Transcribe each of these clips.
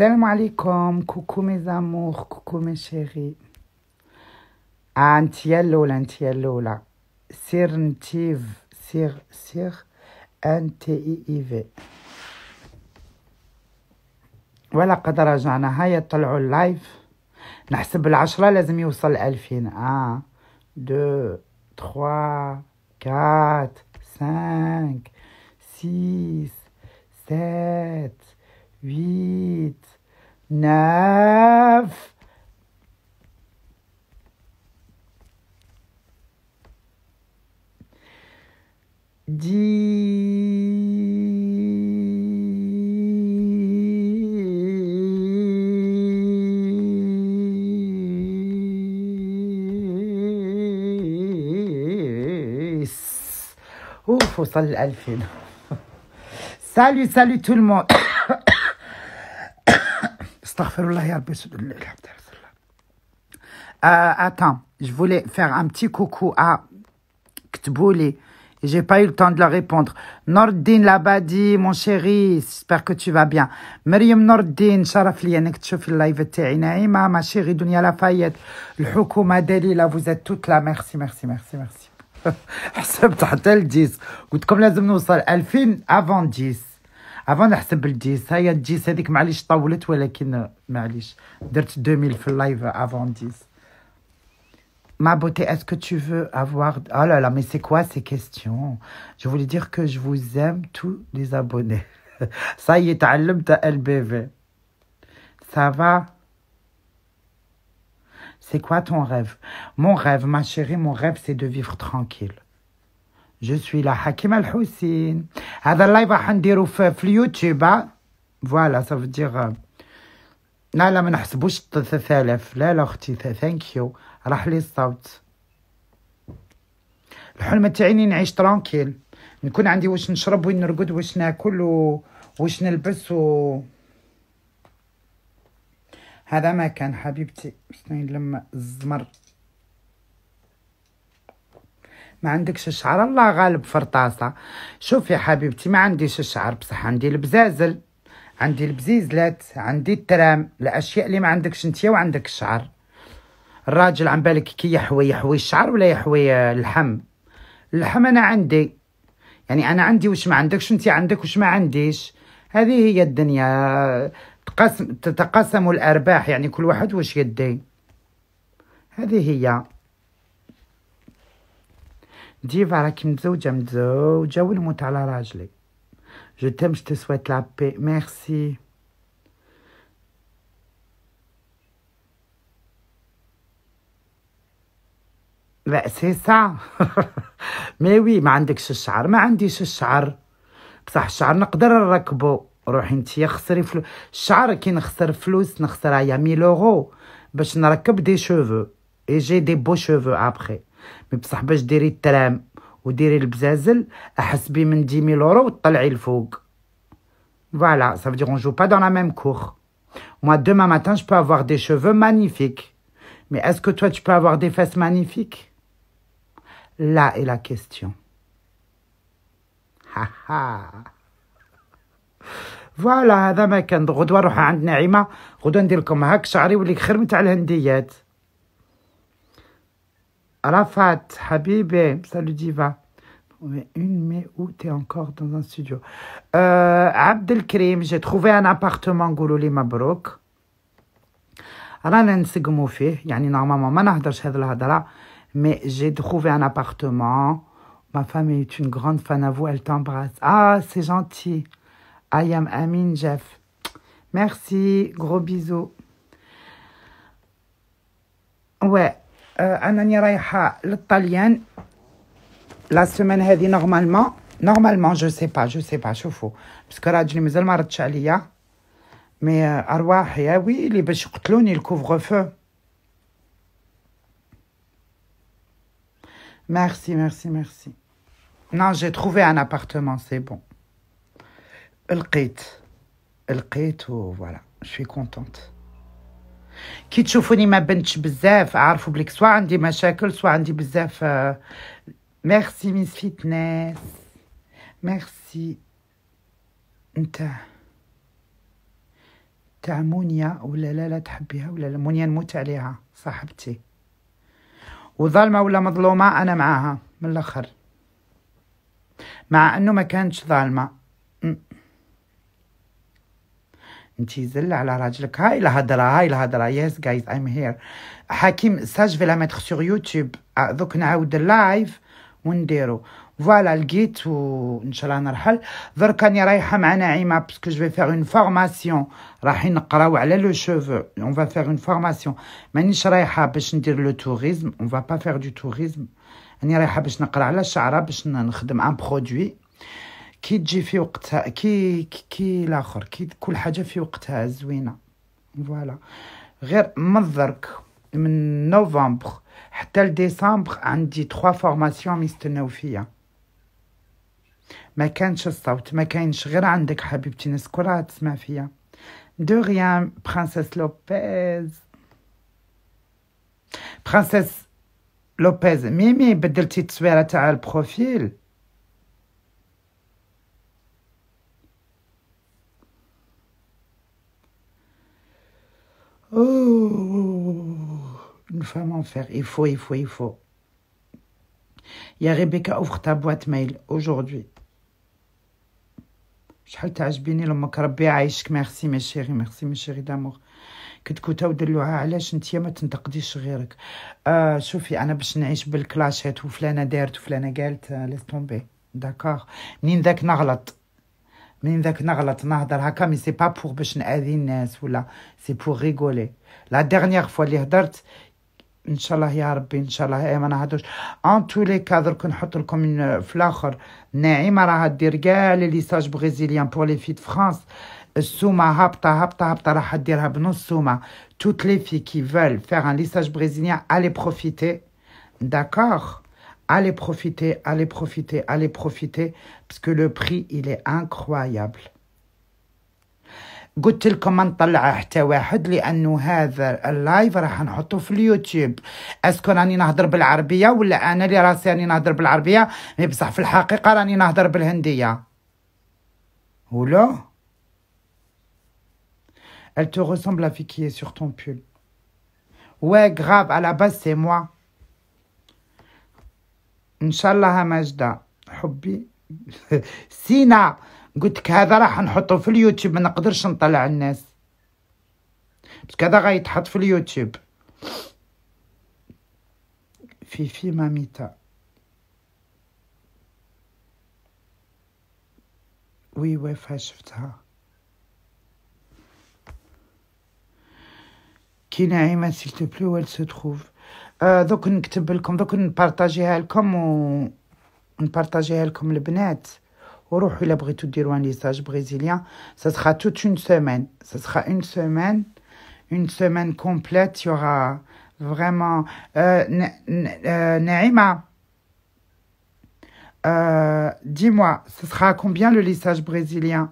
السلام عليكم كوكو زامور كوكو مي شيري انتيا الاولى انتيا الاولى سير نتيف سير سير ان تي اي اي في ولا قد رجعنا هيا طلعوا اللايف نحسب العشرة لازم يوصل ألفين آه دو تخوا كات سانك سيس سات 8, 9, 10 Ouf, وصل 2000 Salut, salut tout le monde ya euh, attends, je voulais faire un petit coucou à Ktbouli. J'ai pas eu le temps de la répondre. Nordin Labadi, mon chéri, j'espère que tu vas bien. Myriam Nordin, شرف لي انك تشوفي اللايف ma chérie, Dounia là le لافايت Madeli, là vous êtes toutes là merci merci merci merci حسبت حتى ل 10 comme nous لازم Elle 2000 avant 10 avant افون نحسب الديس هيا الديس هذيك معليش طولت ولكن معليش درت 2000 في اللايف avant ديس Ma beauté, est-ce que tu veux avoir... Oh là là, mais c'est quoi ces questions Je voulais dire que je vous aime tous les abonnés. Ça y est, t'as LBV. Ça va C'est quoi ton rêve Mon rêve, ma chérie, mon rêve, c'est de vivre tranquille. جو سوي لا حكيمة الحسين هذا اللايف راح نديرو في, في اليوتيوب فوالا صافي دير لا لا ما نحسبوش 3000 لا لا اختي ثانك يو راح لي الصوت الحلم تاعيني نعيش ترونكيل نكون عندي واش نشرب وين نرقد واش ناكل و... واش نلبس و هذا ما كان حبيبتي باش لما الزمر ما عندكش شعر الله غالب فرطاسة شوف يا حبيبتي ما عنديش شعر بصح عندي البزازل عندي البزيزلات عندي الترام الاشياء اللي ما عندكش انت وعندك الشعر الراجل عم بالك كي يحوي يحوي الشعر ولا يحوي آه، اللحم اللحم انا عندي يعني انا عندي واش ما عندكش انت عندك واش ما عنديش هذه هي الدنيا تقسم تتقسم الارباح يعني كل واحد واش يدي هذه هي ديفا راكي متزوجة متزوجة ونموت على راجلي جو تيم جو تسويت لابي ميرسي لا سي سا مي وي ما عندكش الشعر ما عنديش الشعر بصح الشعر نقدر نركبو روحي انتيا خسري فلوس الشعر كي نخسر فلوس نخسرها يا ميل اورو باش نركب دي شوفو اي جي دي بو شوفو ابخي ما بصح باش ديري الترام وديري البزازل احسبي من 10000 يورو وطلعي الفوق Voilà, ça veut dire on joue pas dans la même cour. Moi, demain matin, je peux avoir des cheveux magnifiques. Mais est-ce que toi, tu peux avoir des fesses magnifiques Là est la question. Ha ha فوالا هذا ما كان غدوه نروح عند نعيمه غدوه ندير لكم هاك شعري يولي خير من تاع الهنديات Arafat, Habibé, salut Diva. une, mais où t'es encore dans un studio euh, Abdelkrim, j'ai trouvé un appartement, Gourouli, Mabrouk. Alors, نسقمو فيه يعني نورمالمون ما نهضرش هاد Mais j'ai trouvé un appartement. Ma est une grande elle t'embrasse ah c'est gentil I am Jeff merci gros bisous ouais en euh, année réelle, l'Italien, la semaine est dit normalement. Normalement, je sais pas, je sais pas, je suis fous. Parce que là, je me suis demandé si Mais à euh, Roua, eh il y a oui, les feu. Merci, merci, merci. Non, j'ai trouvé un appartement, c'est bon. El quit, el quit oh, voilà, je suis contente. كي تشوفوني ما بنتش بزاف عارفوا بليك سوا عندي مشاكل سوا عندي بزاف آه، ميرسي ميس فيتنس ميرسي انت تاع مونيا ولا لا لا تحبيها ولا لا مونيا نموت عليها صاحبتي وظالمه ولا مظلومه انا معاها من الاخر مع انه ما كانتش ظالمه انتي زل على راجلك هاي الهضرة هاي الهضرة يس جايز ايم هير حكيم ساج في لا ميتر سور يوتيوب دوك نعاود اللايف ونديرو فوالا لقيت وان شاء الله نرحل درك راني رايحه مع نعيمه باسكو جو في فيغ اون فورماسيون رايحين نقراو على لو شوفو اون فا فيغ اون فورماسيون مانيش رايحه باش ندير لو توريزم اون فا با فيغ دو توريزم راني رايحه باش نقرا على الشعره باش نخدم ان برودوي كي تجي في وقتها كي كي, كي الاخر كي كل حاجه في وقتها زوينه فوالا غير منظرك من نوفمبر حتى لديسمبر عندي 3 فورماسيون مستناو فيا ما كانش الصوت ما كاينش غير عندك حبيبتي نسكرها تسمع فيا دو ريان برانسيس لوبيز برانسيس لوبيز ميمي بدلتي التصويره تاع البروفيل Oh, une femme en fer. Il faut, il faut, il faut. يا ريبيكا اوفر تا بواط ميل اجوردي شحال تعجبيني لامك ربي يعيشك ميرسي ما شيري ميرسي ما شيري دامور كتكوتا ودلوعه علاش انت ما تنتقديش غيرك آه شوفي انا باش نعيش بالكلاشات وفلانه دارت وفلانه قالت لي طومبي داكار منين ذاك نغلط من ذاك نغلط نهضر هكا مي سي با بور باش ناذي الناس ولا سي بور ريغولي لا ديرنيير فوا اللي هضرت ان شاء الله يا ربي ان شاء الله ما نهضوش ان تو لي كادر كنحط لكم في الاخر ناعمه راها دير كاع لي ليساج بريزيليان بور لي في فرانس السومه هابطه هابطه هابطه راح ديرها بنص سومه توت لي في كي فول فيغ ان ليساج بريزيليان الي بروفيتي داكوغ Allez profiter, allez profiter, allez profiter, parce que le prix, il est incroyable. قلت لكم نطلع حتى واحد لانه هذا اللايف راح نحطه في اليوتيوب اسكو راني نهضر بالعربيه ولا انا اللي راسي راني نهضر بالعربيه مي بصح في الحقيقه راني نهضر بالهنديه ولا Elle te ressemble à fille qui est sur ton pull. Ouais, grave, à la base, c'est moi. ان شاء الله ماجده حبي سينا قلت لك هذا راح نحطه في اليوتيوب ما نقدرش نطلع الناس بس كذا غيتحط في اليوتيوب في في ماميتا وي وي شفتها كي نعيمة سيلتو بلو ويل سو تخوف Euh, donc, on partage avec vous, on partage les on va dire un lissage brésilien, ça sera toute une semaine, ça sera une semaine, une semaine complète, il y aura vraiment, euh, euh, Naïma, dis-moi, ce sera combien le lissage brésilien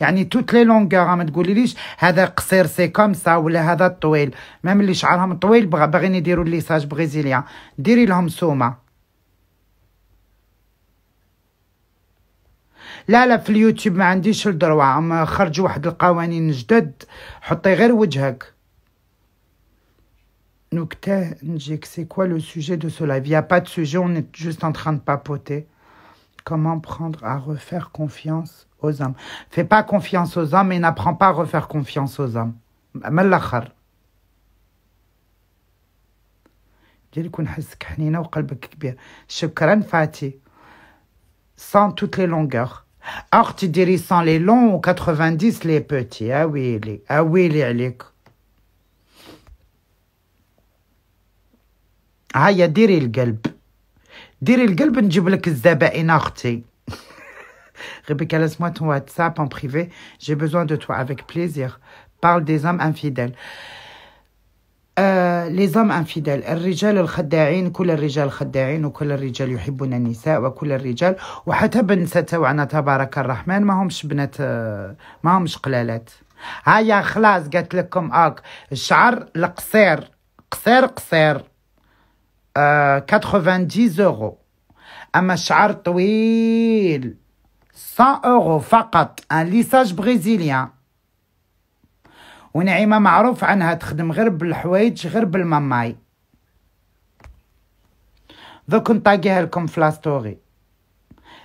يعني توت لي لونغور ما تقوليليش هذا قصير سي كوم سا ولا هذا طويل ما اللي شعرهم طويل باغيين يديروا ليساج بريزيليان ديري لهم سومه لا لا في اليوتيوب ما عنديش الدروع خرج واحد القوانين جدد حطي غير وجهك نكتة نجيك سي كوا لو سوجي دو سو لايف يا با دو سوجي اون جوست ان تران دو بابوتي كومون بروندر ا ريفير كونفيونس aux hommes. Fais pas confiance aux hommes et n'apprends pas à refaire confiance aux hommes. Malakhar. حسك حنينه وقلبك كبير شكرا فاتي sans toutes les longueurs or tu sans les longs ou 90 les petits ah oui les ah oui les عليك ديري القلب ديري القلب نجيب لك Rebecca, laisse-moi ton WhatsApp en privé. J'ai besoin de toi avec plaisir. Parle des hommes infidèles. آه لي زام انفيدال الرجال الخداعين كل الرجال خداعين وكل الرجال يحبون النساء وكل الرجال وحتى بالنساء تاعنا تبارك الرحمن ما همش بنات آه ما همش قلالات هيا خلاص قالت لكم اك الشعر القصير قصير قصير آه 90 يورو اما الشعر طويل 100 أورو فقط ان ليساج بريزيليان ونعيمة معروف عنها تخدم غير بالحوايج غير بالماماي دوك نطاقيها لكم في لاستوري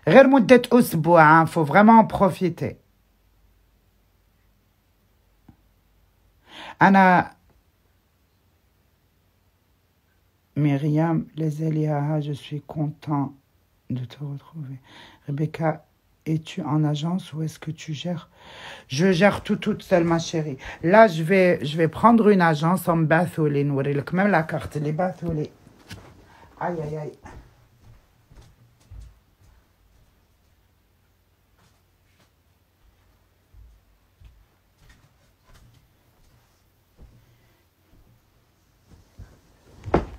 غير مدة أسبوع فو فريمون بروفيتي أنا Myriam, les Eliaha, je suis content de te retrouver. Rebecca, Es-tu en agence ou est-ce que tu gères Je gère tout toute seule, ma chérie. Là, je vais, je vais prendre une agence en bathoulé, Même la carte, les bathoulés. Aïe, aïe, aïe.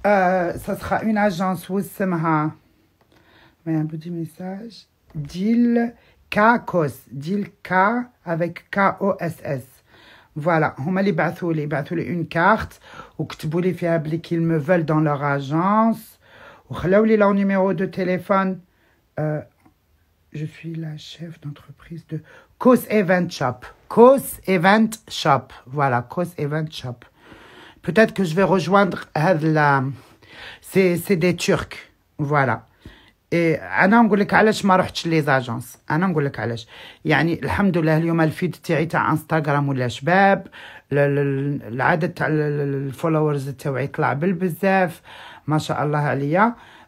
Euh, ça sera une agence, m'a. Mais un petit message. Dil Kos Dil K avec K-O-S-S. Voilà, on les bateaux, bateaux, une carte, ou que tu qu'ils me veulent dans leur agence, ou que leur numéro de téléphone. Euh, je suis la chef d'entreprise de Cause Event Shop. Cause Event Shop. Voilà, Cause Event Shop. Peut-être que je vais rejoindre la... C'est des Turcs. Voilà. إيه انا نقول لك علاش ما رحتش لي زاجونس انا نقول لك علاش يعني الحمد لله اليوم الفيد تاعي تاع انستغرام ولا شباب العدد تاع الفولورز تاعي طلع بالبزاف ما شاء الله عليا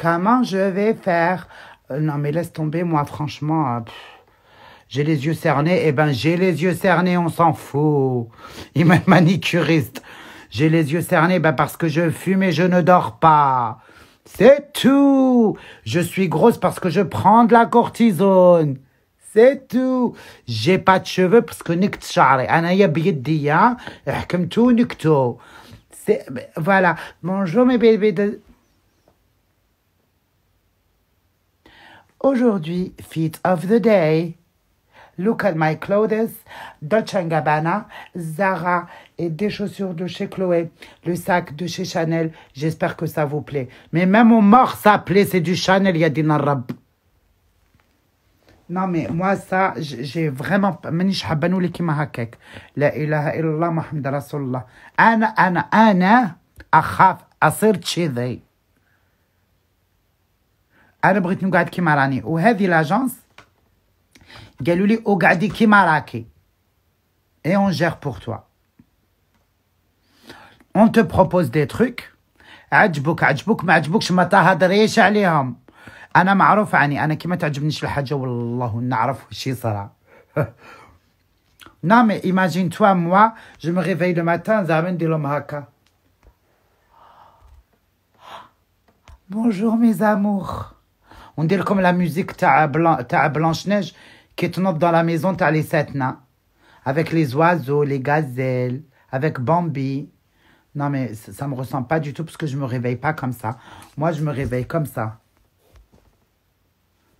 Comment je vais faire euh, Non, mais laisse tomber, moi, franchement. Euh, j'ai les yeux cernés. Eh ben, j'ai les yeux cernés, on s'en fout. Il m'a manicuriste. J'ai les yeux cernés ben, parce que je fume et je ne dors pas. C'est tout. Je suis grosse parce que je prends de la cortisone. C'est tout. J'ai pas de cheveux parce que nikt Charlie. Anaya hein. Comme tout nikto. Ben, voilà. Bonjour mes bébés Aujourd'hui, feat of the day. Look at my clothes, Dolce Gabbana, Zara et des chaussures de chez Chloé, le sac de chez Chanel. J'espère que ça vous plaît. Mais même au mort, ça plaît, c'est du Chanel, il y a des Non, mais moi, ça, j'ai vraiment manish habanouli حابه انا بغيت نقعد كيما راني وهذه لاجونس قالوا لي اقعدي كيما راكي اي اون جير بور توا اون تو بروبوز دي تروك عجبوك عجبوك ما عجبوكش ما تهضريش عليهم انا معروف عني انا كيما تعجبنيش الحاجه والله نعرف واش يصرى مي ايماجين توا موا جو مي ريفي لو ماتان زعما ندير لهم هكا Bonjour mes amours. On dirait comme la musique ta Blanche-Neige qui tourne dans la maison t'as les sept nains. Avec les oiseaux, les gazelles, avec Bambi. Non, mais ça ne me ressemble pas du tout parce que je me réveille pas comme ça. Moi, je me réveille comme ça.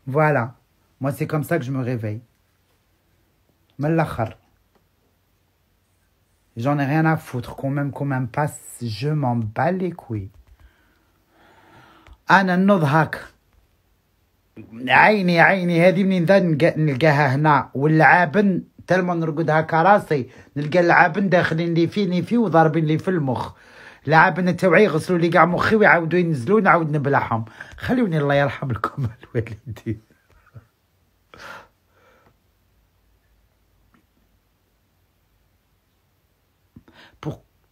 Voilà. Moi, c'est comme ça que je me réveille. Malakhar. J'en ai rien à foutre. Qu'on même, qu'on m'aime pas, je m'en bats les couilles. Anna Nodhak. عيني عيني هذه منين نلقاها هنا واللعابن تلما هكا راسي نلقى اللعابن داخلين لي فيني في وضاربين لي في المخ لعابنا توعي يغسلوا لي كاع مخي ويعاودوا ينزلوا نعاود نبلعهم خلوني الله يرحم لكم الوالدين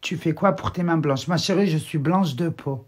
Tu fais quoi pour tes mains blanches Ma chérie, je suis blanche de peau.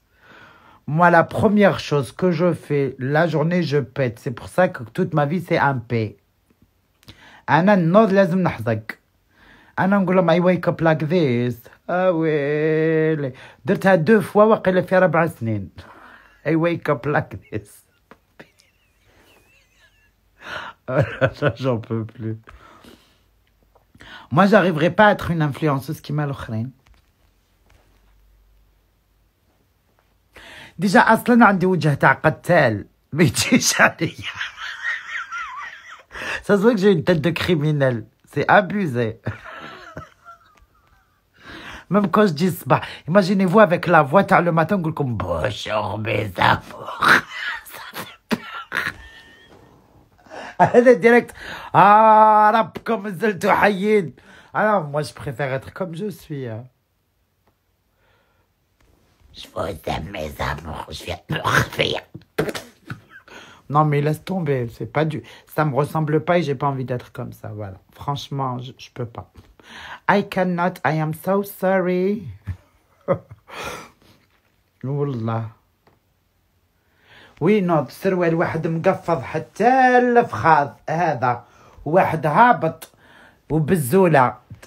Moi, la première chose que je fais la journée, je pète. C'est pour ça que toute ma vie, c'est un P. أنا النوض لازم نحزق أنا نقول لهم I wake up like this أويلي درتها deux fois وقيلا في ربع سنين I wake up like this J'en peux plus. Moi, j'arriverai pas à être une influenceuse qui m'a l'offrine. Déjà, اصلا عندي وجه تاع عليا Ça se voit que j'ai une tête de criminel. C'est abusé. Même quand je dis bah, imaginez-vous avec la voix le matin, vous comme bonjour mes amours. Ça fait peur. Allez, direct. Ah, comme Alors, ah moi, je préfère être comme je suis. Hein. Je vous aime, mes amours. Je viens de me non, mais laisse tomber. C'est pas du. Ça me ressemble pas et j'ai pas envie d'être comme ça. Voilà. Franchement, je, peux pas. I cannot. I am so sorry. non, وينوض سروال واحد مقفض حتى الفخاذ هذا واحد هابط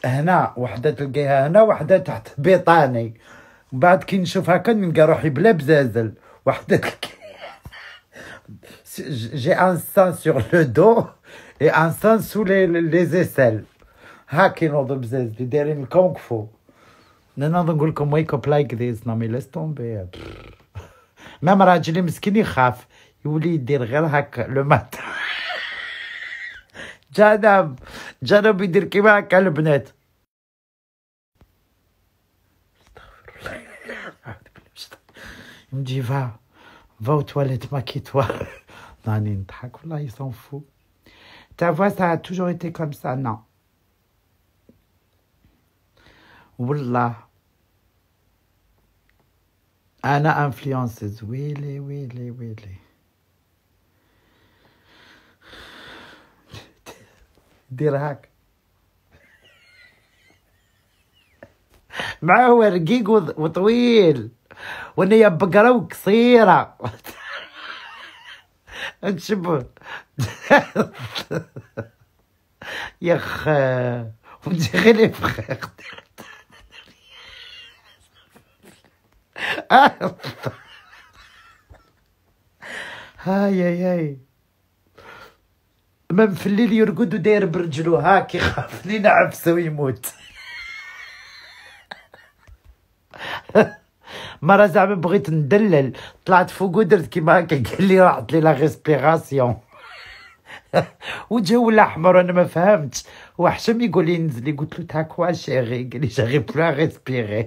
هنا تلقيها هنا بعد كي نشوف هكا نلقى روحي بلا بزازل واحد جي ان سان سور لو دو اي ان سان سو لي لي زيسيل ينوض نوض بزازلي دايرين الكونغ فو انا نقول لكم ويك اب لايك ذيس نامي لاس تومبي مام راجلي مسكين يخاف يولي يدير غير هكا لو ماتان جانب جانب يدير كيما هكا البنات dit va, va aux toilettes, maquille-toi. Non, là, il s'en fout. Ta voix, ça a toujours été comme ça, non. Wallah. Anna influences, oui, oui, oui, oui, oui, les. ديرهاك معاه هو رقيق وطويل يا بقره وقصيره نشبه يا خ ودي غير فخير هاي هاي هاي ما في الليل يرقد وداير برجلو هاك يخاف لينا عفسه ويموت مره زعما بغيت ندلل طلعت فوق ودرت كيما هكا قال لي راحت لي لا ريسبيراسيون وجهه ولا احمر انا ما فهمتش وحشم يقول لي نزلي قلت له تا كوا شيري قال لي جاري بلا ريسبيري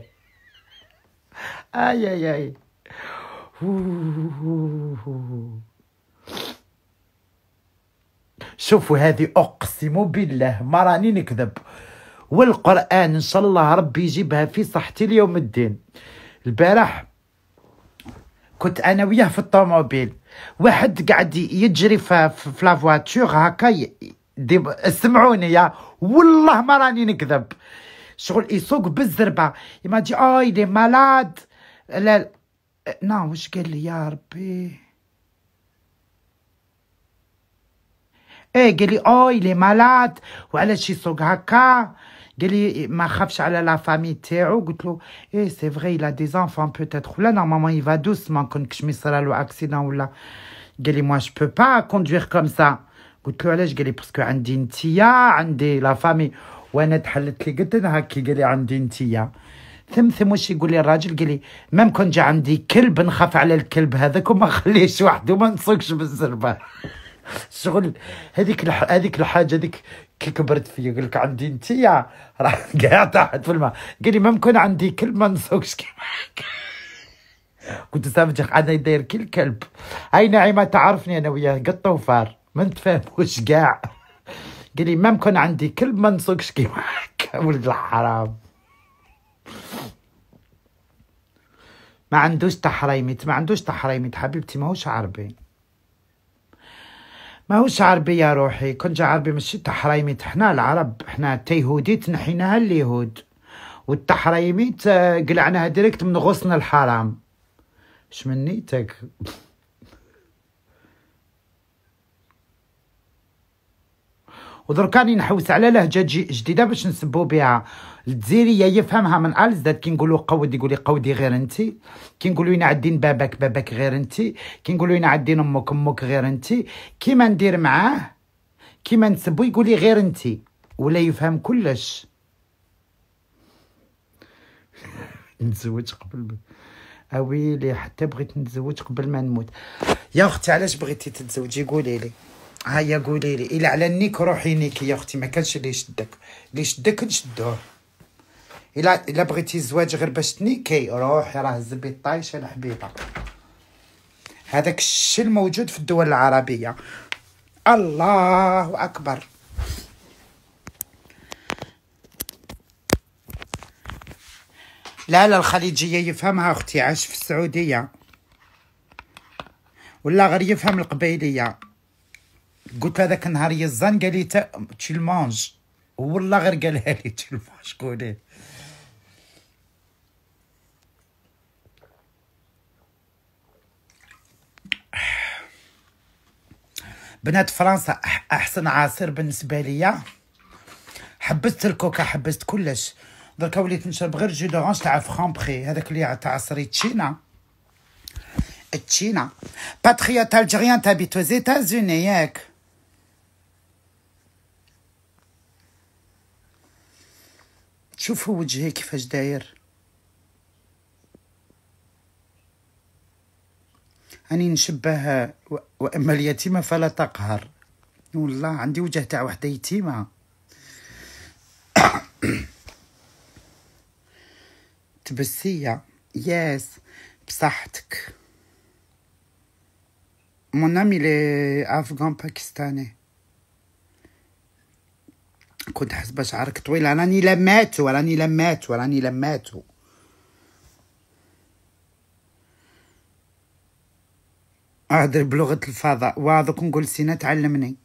اي اي اي شوفوا هذه اقسم بالله ما راني نكذب والقران ان شاء الله ربي يجيبها في صحتي ليوم الدين البارح كنت انا وياه في الطوموبيل واحد قاعد يجري في, في لافواتور هكا سمعوني يا والله ما راني نكذب شغل يسوق بالزربه يما تجي اي دي مالاد لا لا نا نعم، واش قال لي يا ربي ايه قال لي اي لي مالاد وعلاش يسوق هكا قال لي ما خافش على لا فامي تاعو قلت له ايه سي فغي لا دي زانفون بوتيتر ولا نورمالمون يفا دوسمون كون كش له اكسيدون ولا قال لي موا جو بو با كوندوير كوم سا قلت له علاش قال لي باسكو عندي نتيا عندي لا فامي وانا تحلت لي قد هاكي قال لي عندي نتيا ثم ثم واش يقول لي الراجل قال لي ميم كون جا عندي كلب نخاف على الكلب هذاك وما نخليهش وحده وما نسوقش بالزربه شغل هذيك الح... هذيك الحاجه هذيك كي كبرت فيا قال لك عندي انت راه كاع طاحت في الماء قال لي ممكن عندي كلب ما نسوقش كيما كنت سامج انا داير كي الكلب اي نعيمه تعرفني انا وياه قطه وفار ما نتفاهموش كاع قال لي ممكن عندي كلب ما نسوقش كيما ولد الحرام ما عندوش تحريمت ما عندوش تحريمت حبيبتي ماهوش عربي ماهوش عربي يا روحي كون جا عربي ماشي تحريميت حنا العرب حنا تيهودي نحيناها اليهود والتحريمي قلعناها ديريكت من غصن الحرام شمنيتك ودركا راني نحوس على لهجه جديده باش نسبو بها الجزيريه يفهمها من الز زاد كي نقولوا قود يقول لي قودي غير انت كي نقولوا انا عدين باباك باباك غير انت كي نقولوا انا عدين امك امك غير انت كيما ندير معاه كيما نسبو يقول لي غير انت ولا يفهم كلش نتزوج قبل اويلي حتى بغيت نتزوج قبل ما نموت يا اختي علاش بغيتي تتزوجي قولي لي هيا قولي لي الا على نيك روحي نيك يا اختي ما كانش اللي يشدك اللي يشدك نشدوه الا الا بغيتي الزواج غير باش تنيكي روحي راه الزبيط طايشه الحبيبه هذاك الشيء الموجود في الدول العربيه الله اكبر لا لا الخليجيه يفهمها اختي عاش في السعوديه ولا غير يفهم القبيليه قلت له ذاك النهار يا زان قال لي تا تشيلمانج والله غير قالها لي تشيلمانج قولي بنات فرنسا احسن عصير بالنسبه ليا حبست الكوكا حبست كلش درك وليت نشرب غير جو دورانج تاع فرامبري هذاك اللي تاع عصري تشينا تشينا باتريوت الجيريان تابيت aux ياك شوفوا وجهي كيفاش داير أني نشبه وأما اليتيمة فلا تقهر والله عندي وجه تاع وحدة يتيمة تبسية ياس بصحتك مونامي لي افغان باكستاني كنت حاس شعرك طويل راني لماتو راني لماتو راني لماتو اهدر بلغه الفضاء وهذوك نقول سينا تعلمني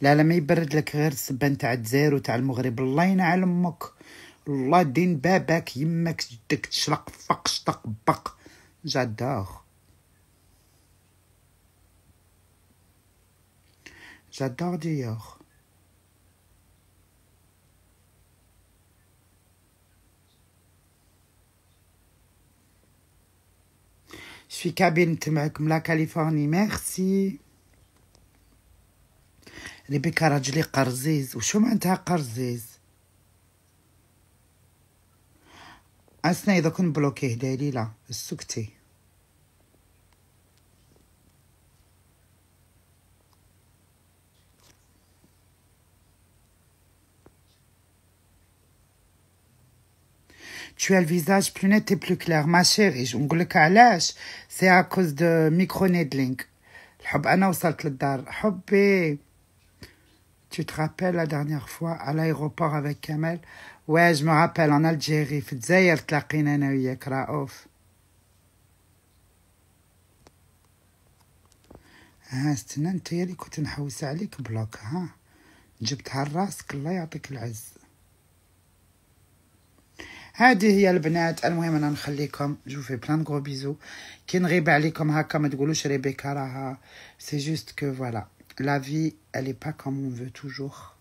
لا لا ما يبرد لك غير السبان تاع الجزائر وتاع المغرب الله ينعل امك الله دين باباك يمك جدك تشرق فق شطق بق جادور جادور ديور Je suis cabine, tu m'as comme ريبيكا راجلي قرزيز وشو معناتها قرزيز عسنا اذا كنت بلوكيه دليلة السكتي tu as le visage plus net et plus clair ma chérie نقول le علاش c'est à cause de micro needling الحب انا وصلت للدار حبي Tu te rappelles la dernière fois à l'aéroport avec Kamel Ouais, je me rappelle en Algérie. Ah, c'est الجزائر تلاقينا أنا raouf. Ah, استنى انت اللي كنت نحوس عليك بلوك ها جبتها الله يعطيك العز البنات المهم elle n'est pas comme on veut toujours.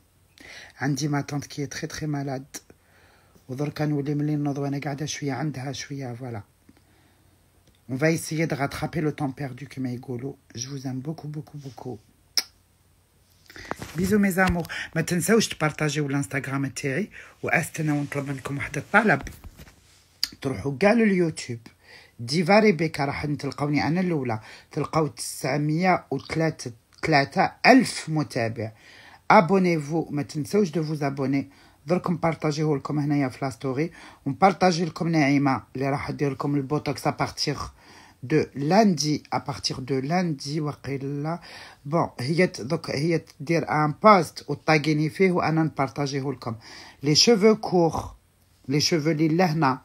Andy, ma tante qui est très très malade. On va essayer de rattraper le temps perdu que m'a Je vous aime beaucoup beaucoup beaucoup. Bisous mes amours. Ma tante saouche partage l'Instagram et Ou est-ce que YouTube. Je te ألف متابع ابونيفو ما تنسوش دو فوز ابوني درك نبارطاجيه لكم هنايا في لاستوري ونبارطاجي لكم نعيمه اللي راح دير لكم البوتوكس ابارتيغ دو لاندي ابارتيغ دو لاندي وقيلا بون هي دوك هي دير ان باست وتاغيني فيه وانا نبارطاجيه لكم لي شوفو كور لي شوفو اللي لهنا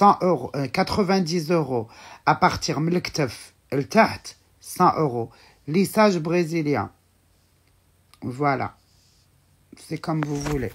100 اورو 90 اورو ابارتيغ من الكتف لتحت 100 اورو lissage brésilien. Voilà. C'est comme vous voulez.